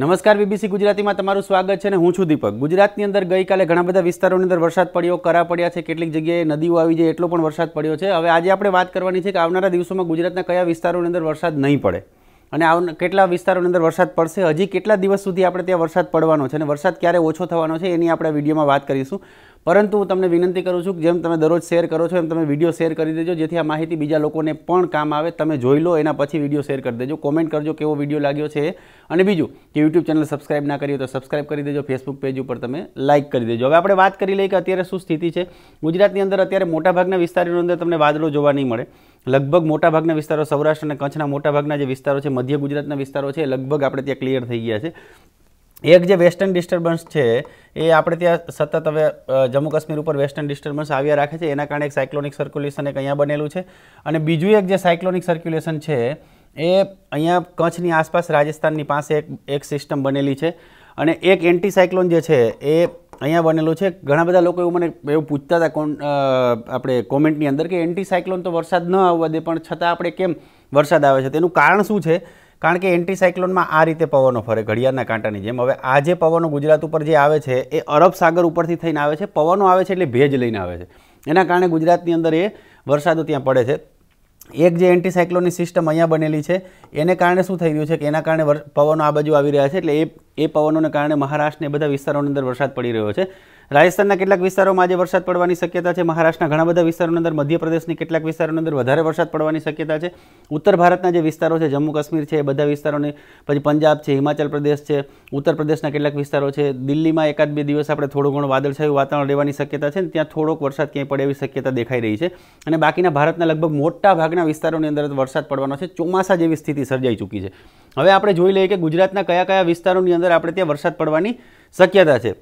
નમસ્કાર બીબીસી ગુજરાતીમાં તમારું સ્વાગત છે અને હું છું દીપક ગુજરાતની અંદર ગઈકાલે ઘણા બધા વિસ્તારોની અંદર વરસાદ પડ્યો કરા પડ્યા છે કેટલીક જગ્યાએ નદીઓ આવી જાય એટલો પણ વરસાદ પડ્યો છે હવે આજે આપણે વાત કરવાની છે કે આવનારા દિવસોમાં ગુજરાતના કયા વિસ્તારોની અંદર વરસાદ નહીં પડે અને આવ કેટલા વિસ્તારોની અંદર વરસાદ પડશે હજી કેટલા દિવસ સુધી આપણે ત્યાં વરસાદ પડવાનો છે અને વરસાદ ક્યારે ઓછો થવાનો છે એની આપણે વિડીયોમાં વાત કરીશું પરંતુ હું તમને વિનંતી કરું છું કે જેમ તમે દરરોજ શેર કરો છો એમ તમે વિડીયો શેર કરી દેજો જેથી આ માહિતી બીજા લોકોને પણ કામ આવે તમે જોઈ લો એના પછી વિડીયો શેર કરી દેજો કોમેન્ટ કરજો કેવો વિડીયો લાગ્યો છે અને બીજું કે યુટ્યુબ ચેનલ સબસ્ક્રાઇબ ના કરી તો સબસ્ક્રાઇબ કરી દેજો ફેસબુક પેજ ઉપર તમે લાઇક કરી દેજો હવે આપણે વાત કરી લઈએ કે અત્યારે શું સ્થિતિ છે ગુજરાતની અંદર અત્યારે મોટાભાગના વિસ્તારોની અંદર તમને વાદળો જોવા નહીં મળે લગભગ મોટાભાગના વિસ્તારો સૌરાષ્ટ્ર અને કચ્છના મોટાભાગના જે વિસ્તારો છે મધ્ય ગુજરાતના વિસ્તારો છે લગભગ આપણે ત્યાં ક્લિયર થઈ ગયા છે એક જે વેસ્ટર્ન ડિસ્ટર્બન્સ છે એ આપણે ત્યાં સતત હવે જમ્મુ કાશ્મીર ઉપર વેસ્ટર્ન ડિસ્ટર્બન્સ આવ્યા રાખે છે એના કારણે એક સાયક્લોનિક સર્ક્યુલેશન એક અહીંયા બનેલું છે અને બીજું એક જે સાયક્લોનિક સર્ક્યુલેશન છે એ અહીંયા કચ્છની આસપાસ રાજસ્થાનની પાસે એક એક સિસ્ટમ બનેલી છે અને એક એન્ટી સાયક્લોન જે છે એ અહીંયા બનેલું છે ઘણા બધા લોકો એવું મને એવું પૂછતા હતા કોણ આપણે કોમેન્ટની અંદર કે એન્ટી સાયક્લોન તો વરસાદ ન આવવા દે પણ છતાં આપણે કેમ વરસાદ આવે છે તેનું કારણ શું છે કારણ કે એન્ટીસાયક્લોનમાં આ રીતે પવનો ફરે ઘડિયાળના કાંટાની જેમ હવે આ જે પવનો ગુજરાત ઉપર જે આવે છે એ અરબ સાગર ઉપરથી થઈને આવે છે પવનો આવે છે એટલે ભેજ લઈને આવે છે એના કારણે ગુજરાતની અંદર એ વરસાદો ત્યાં પડે છે એક જે એન્ટીસાયક્લોનની સિસ્ટમ અહીંયા બનેલી છે એને કારણે શું થઈ રહ્યું છે કે એના કારણે પવનો આ બાજુ આવી રહ્યા છે એટલે એ એ પવનોને કારણે મહારાષ્ટ્રને બધા વિસ્તારોની અંદર વરસાદ પડી રહ્યો છે રાજસ્થાનના કેટલાક વિસ્તારોમાં આજે વરસાદ પડવાની શક્યતા છે મહારાષ્ટ્રના ઘણા બધા વિસ્તારોની અંદર મધ્યપ્રદેશની કેટલાક વિસ્તારોની અંદર વધારે વરસાદ પડવાની શક્યતા છે ઉત્તર ભારતના જે વિસ્તારો છે જમ્મુ કાશ્મીર છે એ બધા વિસ્તારોને પછી પંજાબ છે હિમાચલ પ્રદેશ છે ઉત્તર પ્રદેશના કેટલાક વિસ્તારો છે દિલ્હીમાં એકાદ બે દિવસ આપણે થોડું ઘણું વાદળછાયું વાતાવરણ રહેવાની શક્યતા છે ત્યાં થોડોક વરસાદ ક્યાંય પડે એવી શક્યતા દેખાઈ રહી છે અને બાકીના ભારતના લગભગ મોટા ભાગના વિસ્તારોની અંદર વરસાદ પડવાનો છે ચોમાસા જેવી સ્થિતિ સર્જાઈ ચૂકી છે હવે આપણે જોઈ લઈએ કે ગુજરાતના કયા કયા વિસ્તારોની અંદર આપણે ત્યાં વરસાદ પડવાની શક્યતા છે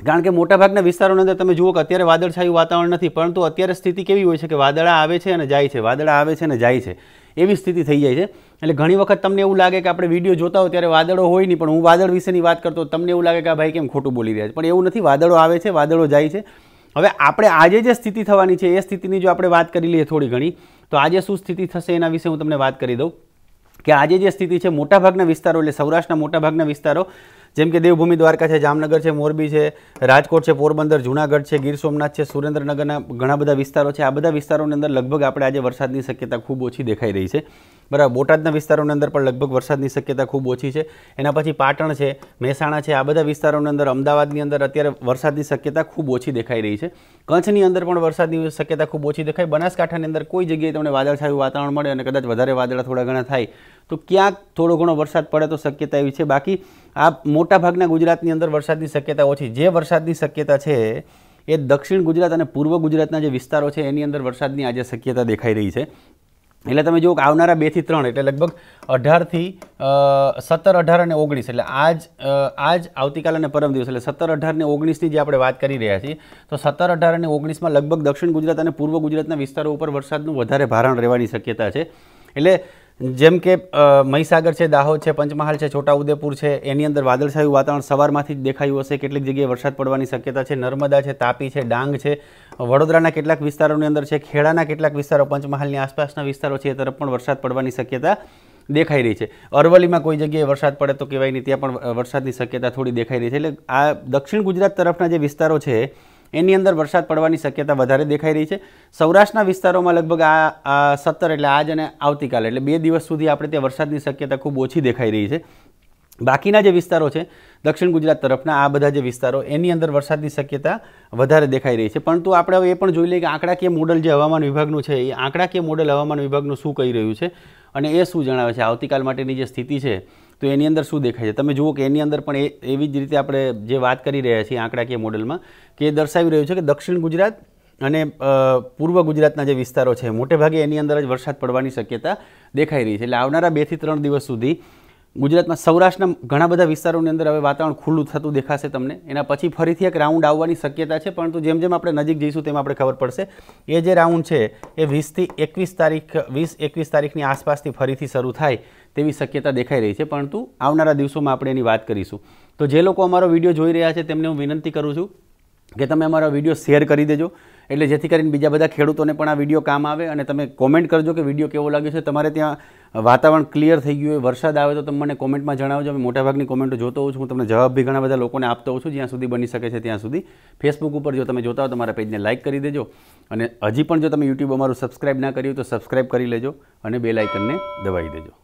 કારણ કે મોટાભાગના વિસ્તારોની અંદર તમે જુઓ કે અત્યારે વાદળછાયું વાતાવરણ નથી પરંતુ અત્યારે સ્થિતિ કેવી હોય છે કે વાદળા આવે છે અને જાય છે વાદળા આવે છે અને જાય છે એવી સ્થિતિ થઈ જાય છે એટલે ઘણી વખત તમને એવું લાગે કે આપણે વિડીયો જોતા હોય ત્યારે વાદળો હોય નહીં પણ હું વાદળ વિશેની વાત કરતો તમને એવું લાગે કે આ ભાઈ કેમ ખોટું બોલી રહ્યા છે પણ એવું નથી વાદળો આવે છે વાદળો જાય છે હવે આપણે આજે જે સ્થિતિ થવાની છે એ સ્થિતિની જો આપણે વાત કરી લઈએ થોડી ઘણી તો આજે શું સ્થિતિ થશે એના વિશે હું તમને વાત કરી દઉં કે આજે જે સ્થિતિ છે મોટાભાગના વિસ્તારો એટલે સૌરાષ્ટ્રના મોટાભાગના વિસ્તારો જેમ કે દેવભૂમિ દ્વારકા છે જામનગર છે મોરબી છે રાજકોટ છે પોરબંદર જૂનાગઢ છે ગીર સોમનાથ છે સુરેન્દ્રનગરના ઘણા બધા વિસ્તારો છે આ બધા વિસ્તારોની અંદર લગભગ આપણે આજે વરસાદની શક્યતા ખૂબ ઓછી દેખાઈ રહી છે બરાબર બોટાદના વિસ્તારોની અંદર પણ લગભગ વરસાદની શક્યતા ખૂબ ઓછી છે એના પછી પાટણ છે મહેસાણા છે આ બધા વિસ્તારોની અંદર અમદાવાદની અંદર અત્યારે વરસાદની શક્યતા ખૂબ ઓછી દેખાઈ રહી છે કચ્છની અંદર પણ વરસાદની શક્યતા ખૂબ ઓછી દેખાય બનાસકાંઠાની અંદર કોઈ જગ્યાએ તમને વાદળછાયું વાતાવરણ મળે અને કદાચ વધારે વાદળા થોડા ઘણા થાય તો ક્યાંક થોડો ઘણો વરસાદ પડે તો શક્યતા એવી છે બાકી આ મોટાભાગના ગુજરાતની અંદર વરસાદની શક્યતા ઓછી જે વરસાદની શક્યતા છે એ દક્ષિણ ગુજરાત અને પૂર્વ ગુજરાતના જે વિસ્તારો છે એની અંદર વરસાદની આજે શક્યતા દેખાઈ રહી છે એટલે તમે જુઓ કે આવનારા બેથી ત્રણ એટલે લગભગ અઢારથી સત્તર અઢાર અને ઓગણીસ એટલે આજ આજ આવતીકાલ અને પરમ દિવસ એટલે સત્તર અઢાર અને ઓગણીસની જે આપણે વાત કરી રહ્યા છીએ તો સત્તર અઢાર અને ઓગણીસમાં લગભગ દક્ષિણ ગુજરાત અને પૂર્વ ગુજરાતના વિસ્તારો ઉપર વરસાદનું વધારે ભારણ રહેવાની શક્યતા છે એટલે જેમ કે મહીસાગર છે દાહોદ છે પંચમહાલ છે છોટાઉદેપુર છે એની અંદર વાદળછાયું વાતાવરણ સવારમાંથી જ દેખાયું હશે કેટલીક જગ્યાએ વરસાદ પડવાની શક્યતા છે નર્મદા છે તાપી છે ડાંગ છે વડોદરાના કેટલાક વિસ્તારોની અંદર છે ખેડાના કેટલાક વિસ્તારો પંચમહાલની આસપાસના વિસ્તારો છે એ તરફ પણ વરસાદ પડવાની શક્યતા દેખાઈ રહી છે અરવલીમાં કોઈ જગ્યાએ વરસાદ પડે તો કહેવાય નહીં ત્યાં પણ વરસાદની શક્યતા થોડી દેખાઈ રહી છે એટલે આ દક્ષિણ ગુજરાત તરફના જે વિસ્તારો છે એની અંદર વરસાદ પડવાની શક્યતા વધારે દેખાઈ રહી છે સૌરાષ્ટ્રના વિસ્તારોમાં લગભગ આ સત્તર એટલે આજ અને આવતીકાલે એટલે બે દિવસ સુધી આપણે ત્યાં વરસાદની શક્યતા ખૂબ ઓછી દેખાઈ રહી છે બાકીના જે વિસ્તારો છે દક્ષિણ ગુજરાત તરફના આ બધા જે વિસ્તારો એની અંદર વરસાદની શક્યતા વધારે દેખાઈ રહી છે પરંતુ આપણે એ પણ જોઈ લઈએ કે આંકડાકીય મોડલ જે હવામાન વિભાગનું છે એ આંકડાકીય મોડલ હવામાન વિભાગનું શું કહી રહ્યું છે અને એ શું જણાવે છે આવતીકાલ માટેની જે સ્થિતિ છે તો એની અંદર શું દેખાય છે તમે જુઓ કે એની અંદર પણ એવી જ રીતે આપણે જે વાત કરી રહ્યા છીએ આંકડાકીય મોડેલમાં કે એ દર્શાવી રહ્યું છે કે દક્ષિણ ગુજરાત અને પૂર્વ ગુજરાતના જે વિસ્તારો છે મોટેભાગે એની અંદર જ વરસાદ પડવાની શક્યતા દેખાઈ રહી છે એટલે આવનારા બેથી ત્રણ દિવસ સુધી ગુજરાતમાં સૌરાષ્ટ્રના ઘણા બધા વિસ્તારોની અંદર હવે વાતાવરણ ખુલ્લું થતું દેખાશે તમને એના પછી ફરીથી એક રાઉન્ડ આવવાની શક્યતા છે પરંતુ જેમ જેમ આપણે નજીક જઈશું તેમ આપણે ખબર પડશે એ જે રાઉન્ડ છે એ વીસથી એકવીસ તારીખ વીસ એકવીસ તારીખની આસપાસથી ફરીથી શરૂ થાય તેવી શક્યતા દેખાઈ રહી છે પરંતુ આવનારા દિવસોમાં આપણે એની વાત કરીશું તો જે લોકો અમારો વિડીયો જોઈ રહ્યા છે તેમને હું વિનંતી કરું છું કે તમે અમારો વિડીયો શેર કરી દેજો એટલે જેથી કરીને બીજા બધા ખેડૂતોને પણ આ વિડીયો કામ આવે અને તમે કોમેન્ટ કરજો કે વિડીયો કેવો લાગ્યો છે તમારે ત્યાં વાતાવરણ ક્લિયર થઈ ગયું હોય વરસાદ આવે તો તમે મને કોમેન્ટમાં જણાવજો અમે મોટાભાગની કોમેન્ટો જોતો હોઉં છું હું તમને જવાબ બી ઘણા બધા લોકોને આપતો હોઉં છું જ્યાં સુધી બની શકે છે ત્યાં સુધી ફેસબુક ઉપર જો તમે જોતા હો તમારા પેજને લાઇક કરી દેજો અને હજી પણ જો તમે યુટ્યુબ અમારું સબસ્ક્રાઇબ ના કર્યું તો સબસ્ક્રાઇબ કરી લેજો અને બે લાઇકનને દબાવી દેજો